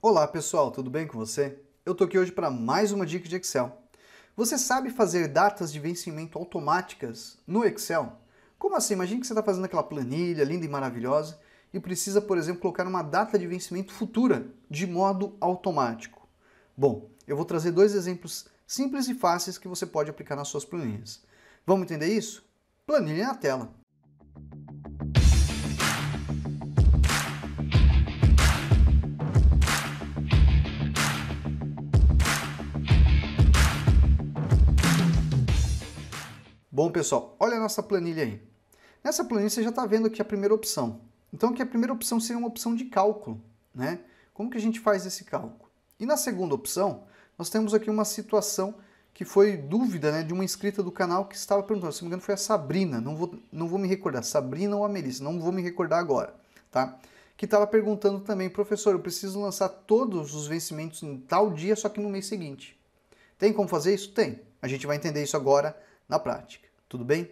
Olá pessoal, tudo bem com você? Eu tô aqui hoje para mais uma dica de Excel. Você sabe fazer datas de vencimento automáticas no Excel? Como assim? Imagine que você está fazendo aquela planilha linda e maravilhosa e precisa, por exemplo, colocar uma data de vencimento futura de modo automático. Bom, eu vou trazer dois exemplos simples e fáceis que você pode aplicar nas suas planilhas. Vamos entender isso? Planilha na tela. Bom, pessoal, olha a nossa planilha aí. Nessa planilha você já está vendo aqui a primeira opção. Então aqui a primeira opção seria uma opção de cálculo, né? Como que a gente faz esse cálculo? E na segunda opção, nós temos aqui uma situação que foi dúvida né, de uma inscrita do canal que estava perguntando, se não me engano foi a Sabrina, não vou, não vou me recordar, Sabrina ou a Melissa, não vou me recordar agora, tá? Que estava perguntando também, professor, eu preciso lançar todos os vencimentos em tal dia, só que no mês seguinte. Tem como fazer isso? Tem. A gente vai entender isso agora na prática. Tudo bem?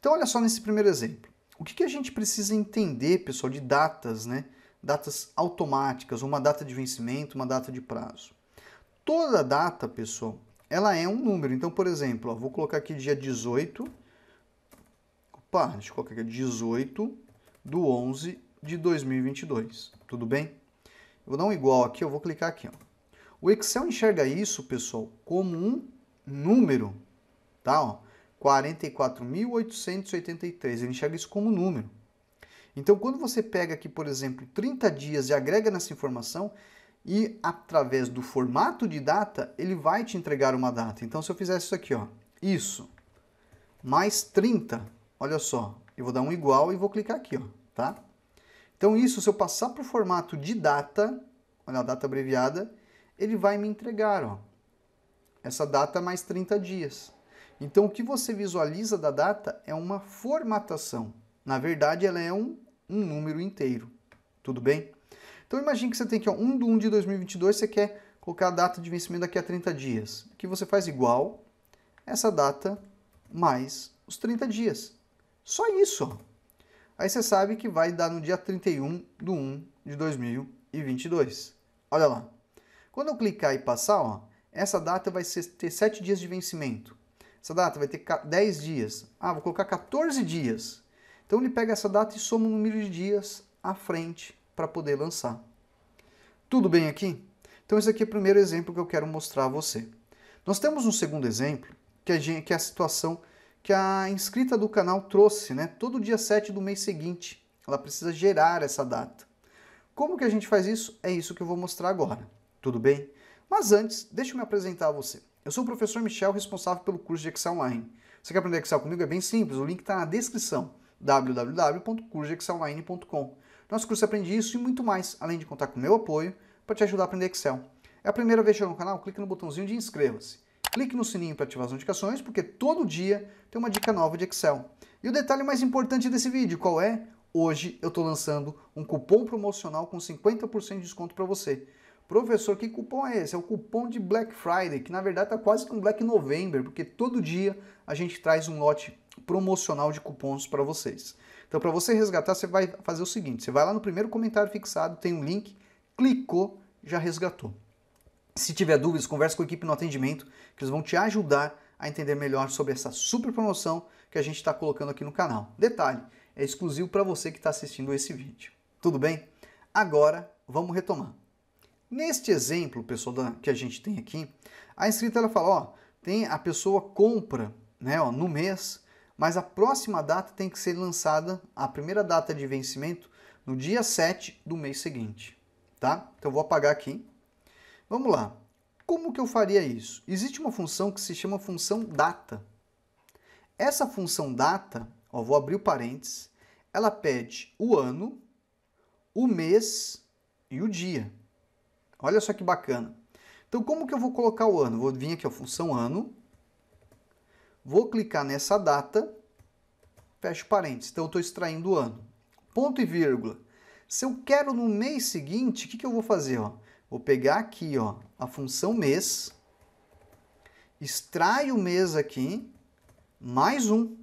Então, olha só nesse primeiro exemplo. O que, que a gente precisa entender, pessoal, de datas, né? Datas automáticas, uma data de vencimento, uma data de prazo. Toda data, pessoal, ela é um número. Então, por exemplo, ó, vou colocar aqui dia 18. Opa, deixa eu colocar aqui 18 do 11 de 2022. Tudo bem? Eu vou dar um igual aqui, eu vou clicar aqui. Ó. O Excel enxerga isso, pessoal, como um número, tá? Ó. 44.883. Ele enxerga isso como número. Então, quando você pega aqui, por exemplo, 30 dias e agrega nessa informação, e através do formato de data, ele vai te entregar uma data. Então, se eu fizesse isso aqui, ó, isso, mais 30, olha só, eu vou dar um igual e vou clicar aqui, ó, tá? Então, isso, se eu passar para o formato de data, olha a data abreviada, ele vai me entregar, ó, essa data mais 30 dias. Então, o que você visualiza da data é uma formatação. Na verdade, ela é um, um número inteiro. Tudo bem? Então, imagine que você tem aqui ó, 1 de 1 de 2022, você quer colocar a data de vencimento daqui a 30 dias. O que você faz igual essa data mais os 30 dias. Só isso. Aí você sabe que vai dar no dia 31 de 1 de 2022. Olha lá. Quando eu clicar e passar, ó, essa data vai ter 7 dias de vencimento. Essa data vai ter 10 dias. Ah, vou colocar 14 dias. Então ele pega essa data e soma o número de dias à frente para poder lançar. Tudo bem aqui? Então esse aqui é o primeiro exemplo que eu quero mostrar a você. Nós temos um segundo exemplo, que é a situação que a inscrita do canal trouxe, né? Todo dia 7 do mês seguinte. Ela precisa gerar essa data. Como que a gente faz isso? É isso que eu vou mostrar agora. Tudo bem? Mas antes, deixa eu me apresentar a você. Eu sou o professor Michel, responsável pelo curso de Excel Online. Você quer aprender Excel comigo? É bem simples, o link está na descrição, www.cursodexcelonline.com. Nosso curso aprende isso e muito mais, além de contar com meu apoio para te ajudar a aprender Excel. É a primeira vez que chega no canal? Clique no botãozinho de inscreva-se. Clique no sininho para ativar as notificações, porque todo dia tem uma dica nova de Excel. E o detalhe mais importante desse vídeo, qual é? Hoje eu estou lançando um cupom promocional com 50% de desconto para você. Professor, que cupom é esse? É o cupom de Black Friday, que na verdade está quase com Black November, porque todo dia a gente traz um lote promocional de cupons para vocês. Então, para você resgatar, você vai fazer o seguinte: você vai lá no primeiro comentário fixado, tem um link, clicou, já resgatou. Se tiver dúvidas, converse com a equipe no atendimento, que eles vão te ajudar a entender melhor sobre essa super promoção que a gente está colocando aqui no canal. Detalhe, é exclusivo para você que está assistindo esse vídeo. Tudo bem? Agora, vamos retomar. Neste exemplo, pessoal, da, que a gente tem aqui, a escrita ela fala, ó, tem a pessoa compra, né, ó, no mês, mas a próxima data tem que ser lançada, a primeira data de vencimento, no dia 7 do mês seguinte, tá? Então eu vou apagar aqui. Vamos lá. Como que eu faria isso? Existe uma função que se chama função data. Essa função data, ó, vou abrir o parênteses, ela pede o ano, o mês e o dia. Olha só que bacana. Então, como que eu vou colocar o ano? Vou vir aqui, a função ano. Vou clicar nessa data. Fecho parênteses. Então, eu estou extraindo o ano. Ponto e vírgula. Se eu quero no mês seguinte, o que, que eu vou fazer? Ó? Vou pegar aqui ó, a função mês. Extrai o mês aqui. Mais um.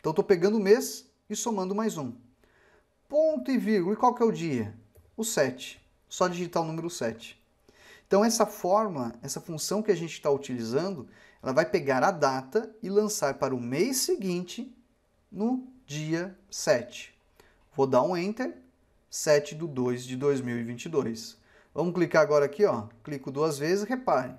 Então, estou pegando o mês e somando mais um. Ponto e vírgula. E qual que é o dia? O 7 só digitar o número 7. Então essa forma, essa função que a gente está utilizando, ela vai pegar a data e lançar para o mês seguinte no dia 7. Vou dar um Enter, 7 de 2 de 2022. Vamos clicar agora aqui, ó. clico duas vezes, repare.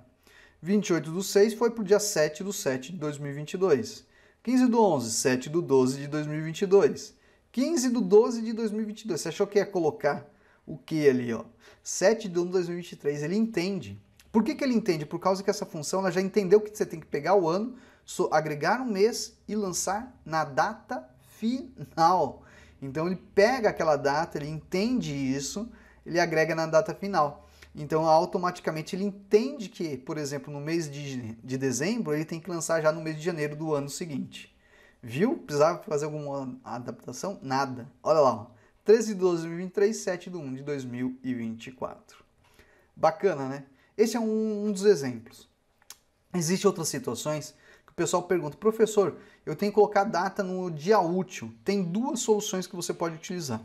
28 do 6 foi para o dia 7 do 7 de 2022. 15 do 11, 7 do 12 de 2022. 15 do 12 de 2022. Você achou que ia colocar o que ali, ó? 7 de 1 de 2023. Ele entende. Por que, que ele entende? Por causa que essa função ela já entendeu que você tem que pegar o ano, so, agregar um mês e lançar na data final. Então ele pega aquela data, ele entende isso, ele agrega na data final. Então automaticamente ele entende que, por exemplo, no mês de, de dezembro, ele tem que lançar já no mês de janeiro do ano seguinte. Viu? Precisava fazer alguma adaptação? Nada. Olha lá. Ó. 13 de 12 de 2023, 7 de 1 de 2024. Bacana, né? Esse é um, um dos exemplos. Existem outras situações que o pessoal pergunta, professor, eu tenho que colocar data no dia útil. Tem duas soluções que você pode utilizar.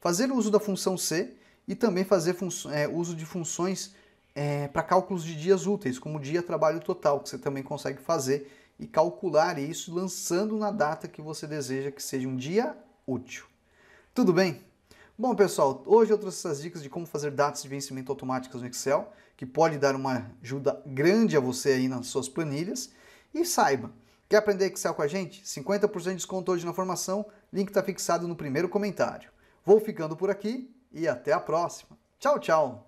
Fazer uso da função C e também fazer é, uso de funções é, para cálculos de dias úteis, como dia trabalho total, que você também consegue fazer e calcular isso lançando na data que você deseja que seja um dia útil. Tudo bem? Bom, pessoal, hoje eu trouxe essas dicas de como fazer datas de vencimento automáticas no Excel, que pode dar uma ajuda grande a você aí nas suas planilhas. E saiba, quer aprender Excel com a gente? 50% de desconto hoje na formação, link está fixado no primeiro comentário. Vou ficando por aqui e até a próxima. Tchau, tchau!